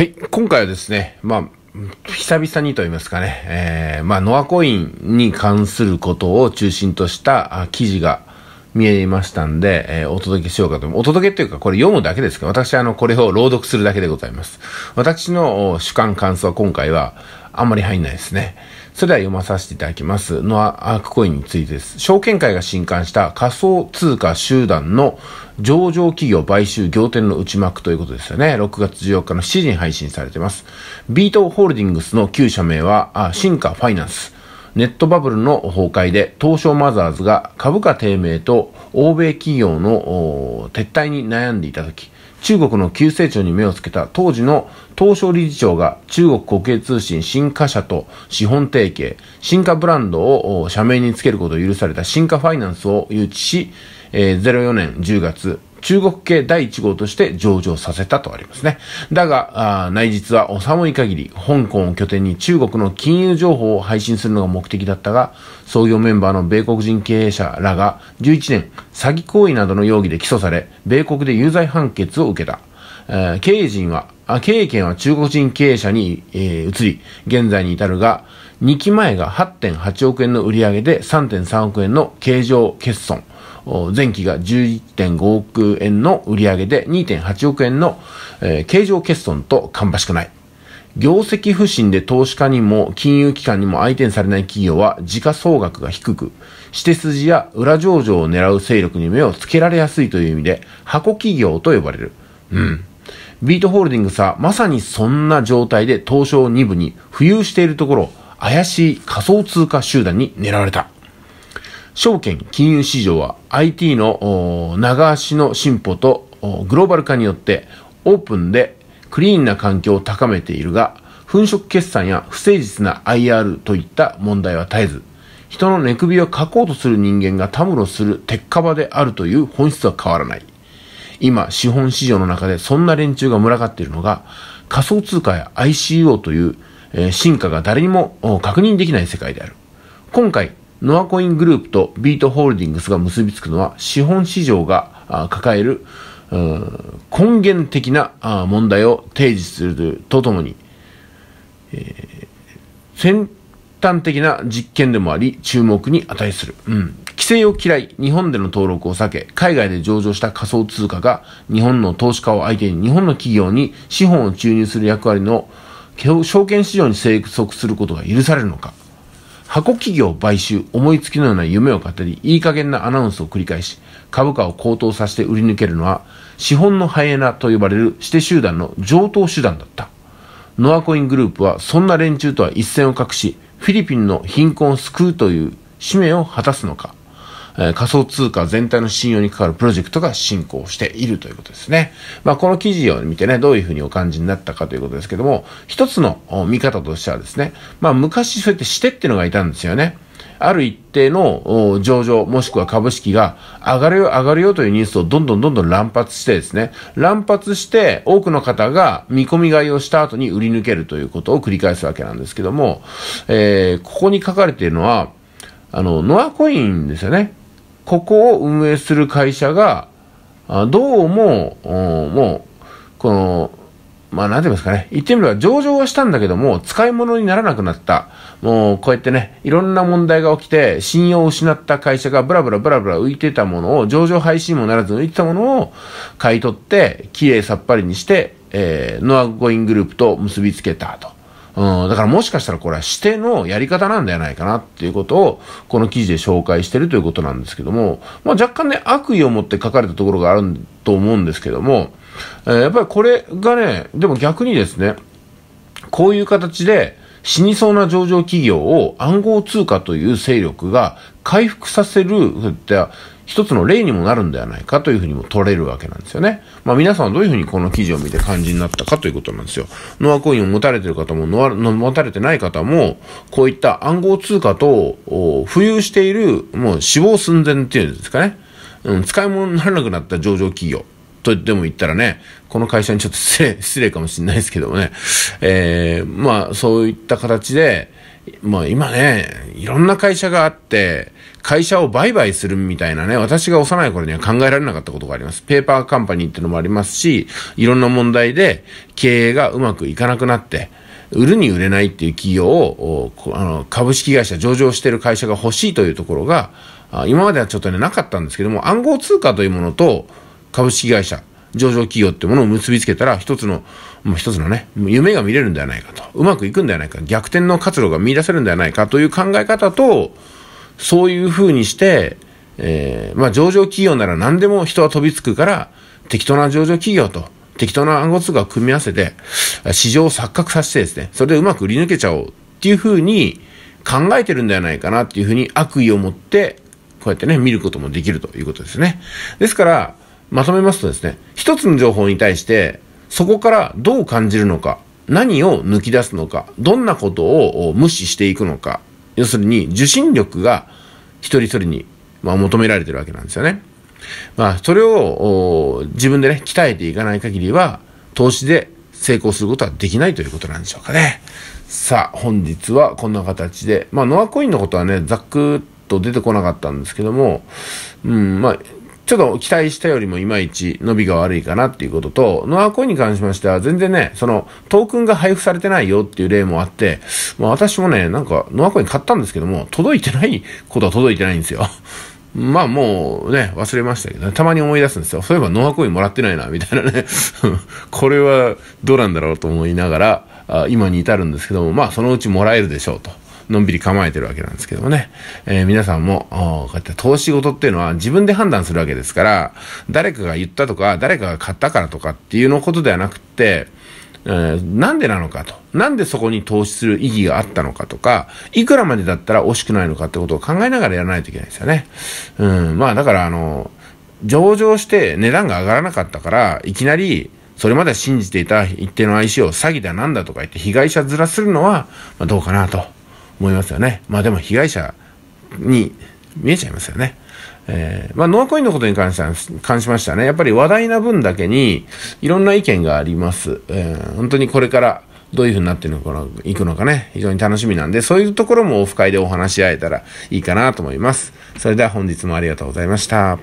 はい、今回はですね、まあ、久々にと言いますかね、えー、まあ、ノアコインに関することを中心とした記事が見えましたんで、えー、お届けしようかとお届けというか、これ読むだけですけど、私、あの、これを朗読するだけでございます。私の主観感想は今回は、あんまり入んないですね。それでは読まさせていただきます。ノア・アークコインについてです。証券会が新刊した仮想通貨集団の上場企業買収仰天の内幕ということですよね。6月14日の7時に配信されています。ビートホールディングスの旧社名は、あ、進化ファイナンス。ネットバブルの崩壊で東証マザーズが株価低迷と欧米企業の撤退に悩んでいた時中国の急成長に目をつけた当時の東証理事長が中国国営通信新華社と資本提携、新華ブランドを社名につけることを許された新華ファイナンスを誘致し、え04年10月、中国系第1号として上場させたとありますね。だが、内実はお寒い限り、香港を拠点に中国の金融情報を配信するのが目的だったが、創業メンバーの米国人経営者らが11年、詐欺行為などの容疑で起訴され、米国で有罪判決を受けた。えー、経営人は、経営権は中国人経営者に、えー、移り、現在に至るが、2期前が8.8億円の売り上げで3.3億円の経常欠損。前期が11.5億円の売上で2.8億円の、えー、経常欠損と芳しくない。業績不振で投資家にも金融機関にも相手にされない企業は時価総額が低く、指定筋や裏上場を狙う勢力に目をつけられやすいという意味で、箱企業と呼ばれる。うん。ビートホールディングスはまさにそんな状態で東証2部に浮遊しているところ、怪しい仮想通貨集団に狙われた。証券金融市場は IT の長足の進歩とグローバル化によってオープンでクリーンな環境を高めているが、粉飾決算や不誠実な IR といった問題は絶えず、人の寝首をかこうとする人間がたむろする鉄火場であるという本質は変わらない。今、資本市場の中でそんな連中が群がっているのが、仮想通貨や ICO という、えー、進化が誰にも確認できない世界である。今回、ノアコイングループとビートホールディングスが結びつくのは資本市場が抱える根源的な問題を提示するとともに、えー、先端的な実験でもあり注目に値する、うん、規制を嫌い日本での登録を避け海外で上場した仮想通貨が日本の投資家を相手に日本の企業に資本を注入する役割の証券市場に生息することが許されるのか箱企業買収、思いつきのような夢を語り、いい加減なアナウンスを繰り返し、株価を高騰させて売り抜けるのは、資本のハイエナと呼ばれる指定集団の上等手段だった。ノアコイングループはそんな連中とは一線を画し、フィリピンの貧困を救うという使命を果たすのか。え仮想通貨全体の信用に関わるプロジェクトが進行しているということですね。まあ、この記事を見てね、どういうふうにお感じになったかということですけども、一つの見方としてはですね、まあ、昔そうやってしてっていうのがいたんですよね。ある一定の上場、もしくは株式が上がるよ、上がるよというニュースをどんどんどんどん乱発してですね、乱発して多くの方が見込み買いをした後に売り抜けるということを繰り返すわけなんですけども、えー、ここに書かれているのは、あの、ノアコインですよね。ここを運営する会社が、どうも、もう、この、まあ、なんて言いますかね。言ってみれば上場はしたんだけども、使い物にならなくなった。もう、こうやってね、いろんな問題が起きて、信用を失った会社がブラブラブラブラ浮いてたものを、上場廃止もならず浮いてたものを買い取って、きれいさっぱりにして、えー、ノアゴイングループと結びつけたと。うん、だからもしかしたらこれは指定のやり方なんではないかなっていうことを、この記事で紹介してるということなんですけども、まあ若干ね、悪意を持って書かれたところがあると思うんですけども、えー、やっぱりこれがね、でも逆にですね、こういう形で死にそうな上場企業を暗号通貨という勢力が回復させる、一つの例にもなるんではないかというふうにも取れるわけなんですよね。まあ皆さんはどういうふうにこの記事を見て感じになったかということなんですよ。ノアコインを持たれてる方も、ノア、持たれてない方も、こういった暗号通貨と浮遊している、もう死亡寸前っていうんですかね。うん、使い物にならなくなった上場企業。と言っても言ったらね、この会社にちょっと失礼、失礼かもしれないですけどもね、えー、まあそういった形で、もう今ね、いろんな会社があって、会社を売買するみたいなね、私が幼い頃には考えられなかったことがあります。ペーパーカンパニーってのもありますし、いろんな問題で経営がうまくいかなくなって、売るに売れないっていう企業を、あの株式会社上場してる会社が欲しいというところが、今まではちょっとね、なかったんですけども、暗号通貨というものと株式会社、上場企業ってものを結びつけたら、一つの、もう一つのね、夢が見れるんではないかと、うまくいくんではないか、逆転の活路が見出せるんではないかという考え方と、そういうふうにして、えー、まあ、上場企業なら何でも人は飛びつくから、適当な上場企業と、適当な暗号通貨を組み合わせて、市場を錯覚させてですね、それでうまく売り抜けちゃおうっていうふうに考えてるんではないかなっていうふうに悪意を持って、こうやってね、見ることもできるということですね。ですから、まとめますとですね、一つの情報に対して、そこからどう感じるのか、何を抜き出すのか、どんなことを無視していくのか、要するに受信力が一人一人に、まあ、求められてるわけなんですよね。まあ、それを自分でね、鍛えていかない限りは、投資で成功することはできないということなんでしょうかね。さあ、本日はこんな形で、まあ、ノアコインのことはね、ざっくっと出てこなかったんですけども、うん、まあ、ちょっと期待したよりもいまいち伸びが悪いかなっていうことと、ノアコインに関しましては全然ね、そのトークンが配布されてないよっていう例もあって、まあ私もね、なんかノアコイン買ったんですけども、届いてないことは届いてないんですよ。まあもうね、忘れましたけど、ね、たまに思い出すんですよ。そういえばノアコインもらってないな、みたいなね。これはどうなんだろうと思いながら、あ今に至るんですけども、まあそのうちもらえるでしょうと。のんびり構えてるわけなんですけどもね。えー、皆さんも、こうやって投資事っていうのは自分で判断するわけですから、誰かが言ったとか、誰かが買ったからとかっていうのことではなくって、えー、なんでなのかと。なんでそこに投資する意義があったのかとか、いくらまでだったら惜しくないのかってことを考えながらやらないといけないですよね。うん、まあだからあの、上場して値段が上がらなかったから、いきなり、それまで信じていた一定の IC を詐欺だなんだとか言って被害者面するのは、まあ、どうかなと。思いますよね。まあでも被害者に見えちゃいますよね。えー、まあ、ノアコインのことに関しては、関しましてはね、やっぱり話題な分だけに、いろんな意見があります。えー、本当にこれから、どういう風になっていくのかいくのかね、非常に楽しみなんで、そういうところもオフ会でお話し合えたらいいかなと思います。それでは本日もありがとうございました。